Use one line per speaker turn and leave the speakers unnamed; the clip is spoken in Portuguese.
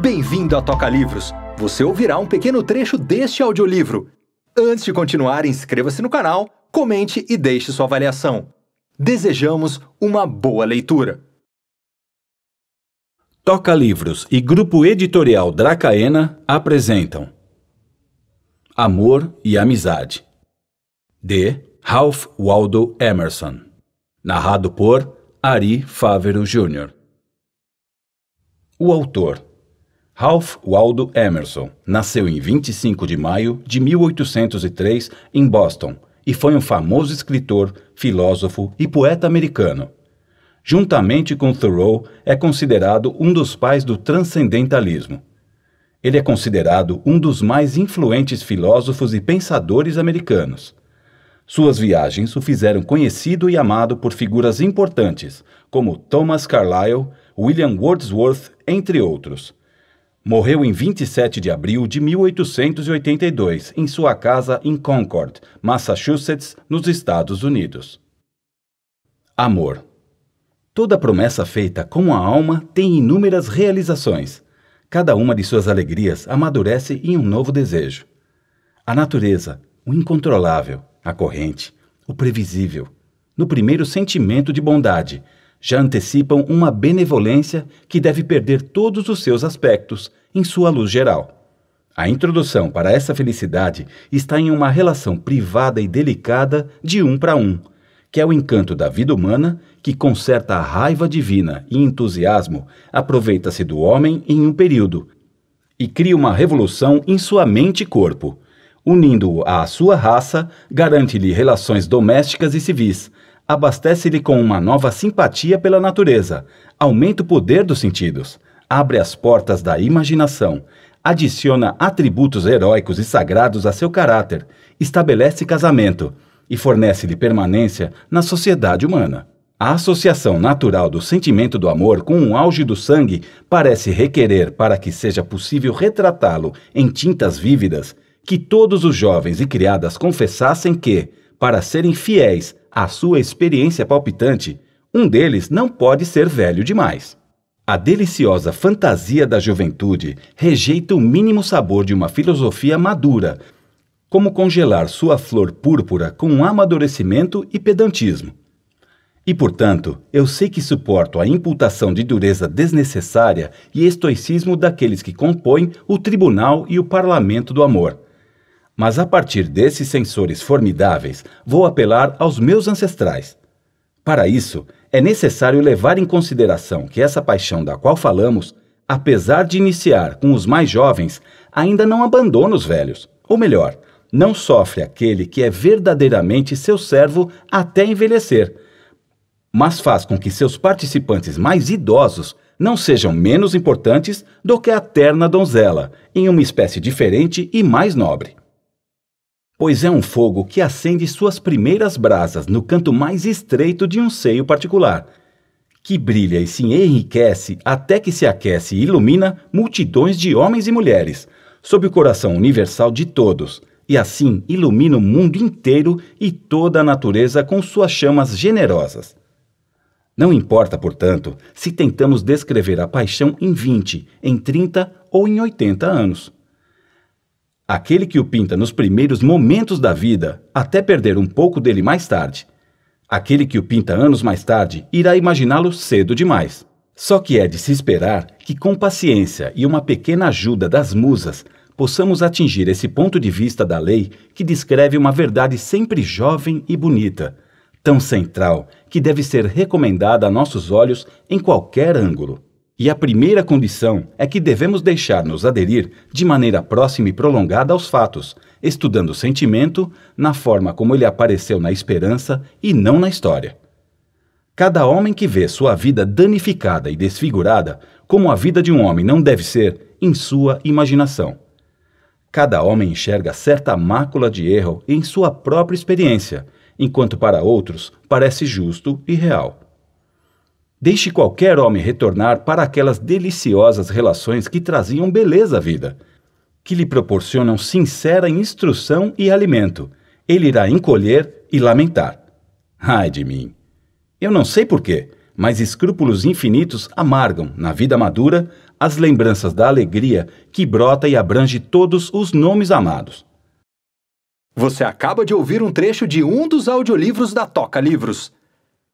Bem-vindo a Toca Livros! Você ouvirá um pequeno trecho deste audiolivro. Antes de continuar, inscreva-se no canal, comente e deixe sua avaliação. Desejamos uma boa leitura! Toca Livros e Grupo Editorial Dracaena apresentam Amor e Amizade de Ralph Waldo Emerson Narrado por Ari Fávero Jr. O autor Ralph Waldo Emerson nasceu em 25 de maio de 1803 em Boston e foi um famoso escritor, filósofo e poeta americano. Juntamente com Thoreau, é considerado um dos pais do transcendentalismo. Ele é considerado um dos mais influentes filósofos e pensadores americanos. Suas viagens o fizeram conhecido e amado por figuras importantes, como Thomas Carlyle, William Wordsworth, entre outros morreu em 27 de abril de 1882 em sua casa em Concord, Massachusetts, nos Estados Unidos. Amor. Toda promessa feita com a alma tem inúmeras realizações. Cada uma de suas alegrias amadurece em um novo desejo. A natureza, o incontrolável, a corrente, o previsível, no primeiro sentimento de bondade, já antecipam uma benevolência que deve perder todos os seus aspectos em sua luz geral. A introdução para essa felicidade está em uma relação privada e delicada de um para um, que é o encanto da vida humana que conserta a raiva divina e entusiasmo, aproveita-se do homem em um período e cria uma revolução em sua mente e corpo. Unindo-o à sua raça, garante-lhe relações domésticas e civis, abastece-lhe com uma nova simpatia pela natureza, aumenta o poder dos sentidos, abre as portas da imaginação, adiciona atributos heróicos e sagrados a seu caráter, estabelece casamento e fornece-lhe permanência na sociedade humana. A associação natural do sentimento do amor com um auge do sangue parece requerer, para que seja possível retratá-lo em tintas vívidas, que todos os jovens e criadas confessassem que, para serem fiéis a sua experiência palpitante, um deles não pode ser velho demais. A deliciosa fantasia da juventude rejeita o mínimo sabor de uma filosofia madura, como congelar sua flor púrpura com um amadurecimento e pedantismo. E, portanto, eu sei que suporto a imputação de dureza desnecessária e estoicismo daqueles que compõem o tribunal e o parlamento do amor mas a partir desses sensores formidáveis, vou apelar aos meus ancestrais. Para isso, é necessário levar em consideração que essa paixão da qual falamos, apesar de iniciar com os mais jovens, ainda não abandona os velhos. Ou melhor, não sofre aquele que é verdadeiramente seu servo até envelhecer, mas faz com que seus participantes mais idosos não sejam menos importantes do que a terna donzela, em uma espécie diferente e mais nobre pois é um fogo que acende suas primeiras brasas no canto mais estreito de um seio particular, que brilha e se enriquece até que se aquece e ilumina multidões de homens e mulheres, sob o coração universal de todos, e assim ilumina o mundo inteiro e toda a natureza com suas chamas generosas. Não importa, portanto, se tentamos descrever a paixão em 20, em 30 ou em 80 anos aquele que o pinta nos primeiros momentos da vida, até perder um pouco dele mais tarde. Aquele que o pinta anos mais tarde irá imaginá-lo cedo demais. Só que é de se esperar que, com paciência e uma pequena ajuda das musas, possamos atingir esse ponto de vista da lei que descreve uma verdade sempre jovem e bonita, tão central que deve ser recomendada a nossos olhos em qualquer ângulo. E a primeira condição é que devemos deixar-nos aderir de maneira próxima e prolongada aos fatos, estudando o sentimento na forma como ele apareceu na esperança e não na história. Cada homem que vê sua vida danificada e desfigurada, como a vida de um homem não deve ser, em sua imaginação. Cada homem enxerga certa mácula de erro em sua própria experiência, enquanto para outros parece justo e real. Deixe qualquer homem retornar para aquelas deliciosas relações que traziam beleza à vida, que lhe proporcionam sincera instrução e alimento. Ele irá encolher e lamentar. Ai de mim! Eu não sei porquê, mas escrúpulos infinitos amargam, na vida madura, as lembranças da alegria que brota e abrange todos os nomes amados. Você acaba de ouvir um trecho de um dos audiolivros da Toca Livros.